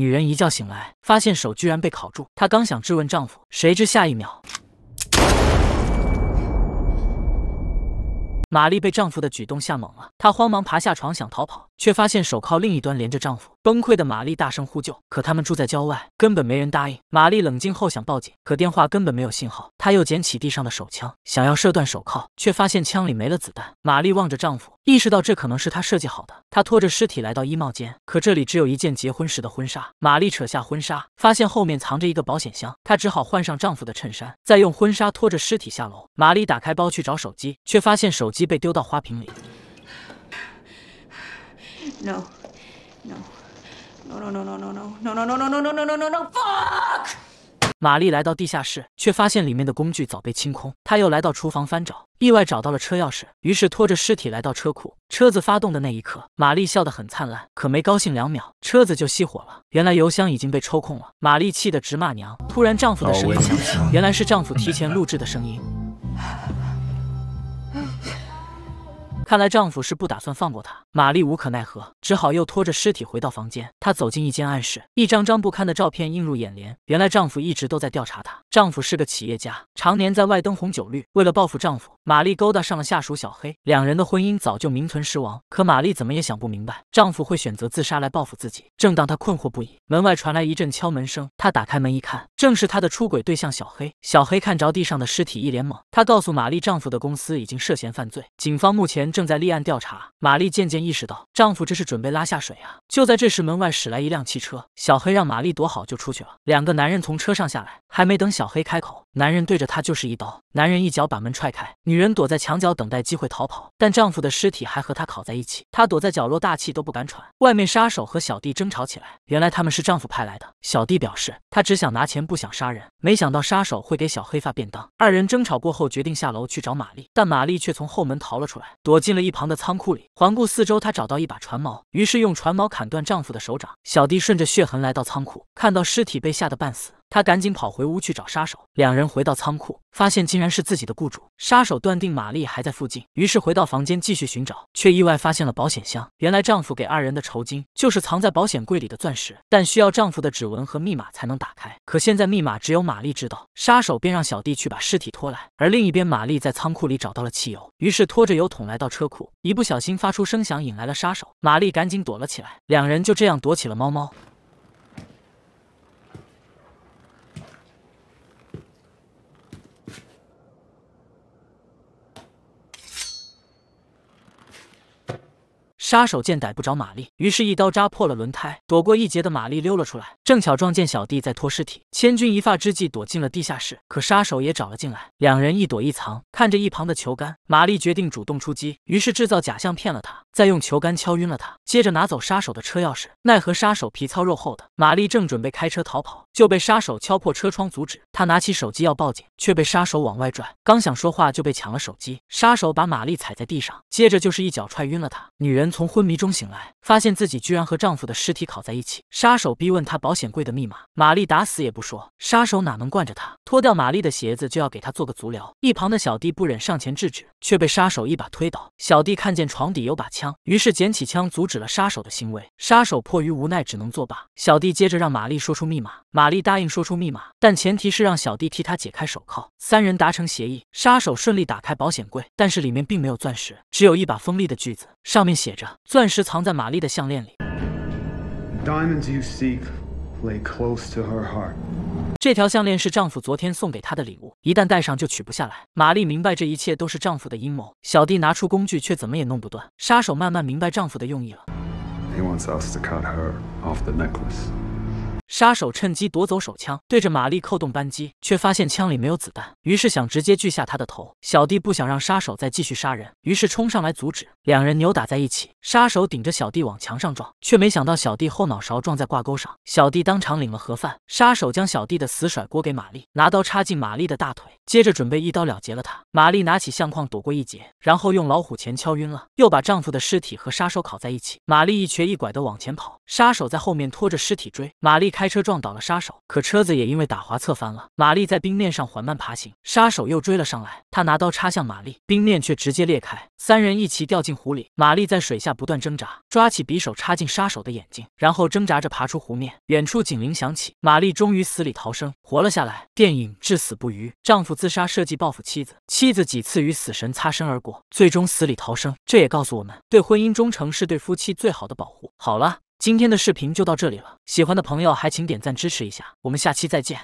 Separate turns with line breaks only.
女人一觉醒来，发现手居然被铐住。她刚想质问丈夫，谁知下一秒，玛丽被丈夫的举动吓懵了。她慌忙爬下床想逃跑，却发现手铐另一端连着丈夫。崩溃的玛丽大声呼救，可他们住在郊外，根本没人答应。玛丽冷静后想报警，可电话根本没有信号。她又捡起地上的手枪，想要射断手铐，却发现枪里没了子弹。玛丽望着丈夫，意识到这可能是她设计好的。她拖着尸体来到衣帽间，可这里只有一件结婚时的婚纱。玛丽扯下婚纱，发现后面藏着一个保险箱，她只好换上丈夫的衬衫，再用婚纱拖着尸体下楼。玛丽打开包去找手机，却发现手机被丢到花瓶里。No，no。no no no no no no no no no no no no no no fuck！玛丽来到地下室，却发现里面的工具早被清空。她又来到厨房翻找，意外找到了车钥匙，于是拖着尸体来到车库。车子发动的那一刻，玛丽笑得很灿烂，可没高兴两秒，车子就熄火了。原来油箱已经被抽空了。玛丽气得直骂娘。突然，丈夫的声音响起，原来是丈夫提前录制的声音。看来丈夫是不打算放过她，玛丽无可奈何，只好又拖着尸体回到房间。她走进一间暗室，一张张不堪的照片映入眼帘。原来丈夫一直都在调查她。丈夫是个企业家，常年在外灯红酒绿。为了报复丈夫，玛丽勾搭上了下属小黑，两人的婚姻早就名存实亡。可玛丽怎么也想不明白，丈夫会选择自杀来报复自己。正当她困惑不已，门外传来一阵敲门声。她打开门一看，正是她的出轨对象小黑。小黑看着地上的尸体，一脸懵。他告诉玛丽，丈夫的公司已经涉嫌犯罪，警方目前正。正在立案调查，玛丽渐渐意识到丈夫这是准备拉下水啊！就在这时，门外驶来一辆汽车，小黑让玛丽躲好就出去了。两个男人从车上下来，还没等小黑开口。男人对着她就是一刀，男人一脚把门踹开，女人躲在墙角等待机会逃跑，但丈夫的尸体还和她烤在一起，她躲在角落大气都不敢喘。外面杀手和小弟争吵起来，原来他们是丈夫派来的。小弟表示他只想拿钱，不想杀人，没想到杀手会给小黑发便当。二人争吵过后，决定下楼去找玛丽，但玛丽却从后门逃了出来，躲进了一旁的仓库里。环顾四周，她找到一把船锚，于是用船锚砍断丈夫的手掌。小弟顺着血痕来到仓库，看到尸体被吓得半死。他赶紧跑回屋去找杀手。两人回到仓库，发现竟然是自己的雇主。杀手断定玛丽还在附近，于是回到房间继续寻找，却意外发现了保险箱。原来丈夫给二人的酬金就是藏在保险柜里的钻石，但需要丈夫的指纹和密码才能打开。可现在密码只有玛丽知道，杀手便让小弟去把尸体拖来。而另一边，玛丽在仓库里找到了汽油，于是拖着油桶来到车库，一不小心发出声响，引来了杀手。玛丽赶紧躲了起来，两人就这样躲起了猫猫。杀手见逮不着玛丽，于是一刀扎破了轮胎，躲过一劫的玛丽溜了出来，正巧撞见小弟在拖尸体，千钧一发之际躲进了地下室，可杀手也找了进来，两人一躲一藏，看着一旁的球杆，玛丽决定主动出击，于是制造假象骗了他，再用球杆敲晕了他，接着拿走杀手的车钥匙，奈何杀手皮糙肉厚的，玛丽正准备开车逃跑，就被杀手敲破车窗阻止，他拿起手机要报警，却被杀手往外拽，刚想说话就被抢了手机，杀手把玛丽踩在地上，接着就是一脚踹晕了他，女人。从昏迷中醒来，发现自己居然和丈夫的尸体烤在一起。杀手逼问她保险柜的密码，玛丽打死也不说。杀手哪能惯着他，脱掉玛丽的鞋子就要给他做个足疗。一旁的小弟不忍上前制止，却被杀手一把推倒。小弟看见床底有把枪，于是捡起枪阻止了杀手的行为。杀手迫于无奈只能作罢。小弟接着让玛丽说出密码，玛丽答应说出密码，但前提是让小弟替她解开手铐。三人达成协议，杀手顺利打开保险柜，但是里面并没有钻石，只有一把锋利的锯子，上面写着。钻石藏在玛丽的项链里 diamonds you seek lay close to her heart 这条项链是丈夫昨天送给她的礼物一旦戴上就取不下来玛丽明白这一切都是丈夫的阴谋小弟拿出工具却怎么也弄不断杀手慢慢明白丈夫的用意了 he wants us to cut her off the necklace 杀手趁机夺走手枪，对着玛丽扣动扳机，却发现枪里没有子弹，于是想直接锯下他的头。小弟不想让杀手再继续杀人，于是冲上来阻止，两人扭打在一起。杀手顶着小弟往墙上撞，却没想到小弟后脑勺撞在挂钩上，小弟当场领了盒饭。杀手将小弟的死甩锅给玛丽，拿刀插进玛丽的大腿，接着准备一刀了结了她。玛丽拿起相框躲过一劫，然后用老虎钳敲晕了，又把丈夫的尸体和杀手拷在一起。玛丽一瘸一拐的往前跑，杀手在后面拖着尸体追。玛丽开。开车撞倒了杀手，可车子也因为打滑侧翻了。玛丽在冰面上缓慢爬行，杀手又追了上来。他拿刀插向玛丽，冰面却直接裂开，三人一起掉进湖里。玛丽在水下不断挣扎，抓起匕首插进杀手的眼睛，然后挣扎着爬出湖面。远处警铃响起，玛丽终于死里逃生，活了下来。电影《至死不渝》，丈夫自杀设计报复妻子，妻子几次与死神擦身而过，最终死里逃生。这也告诉我们，对婚姻忠诚是对夫妻最好的保护。好了。今天的视频就到这里了，喜欢的朋友还请点赞支持一下，我们下期再见。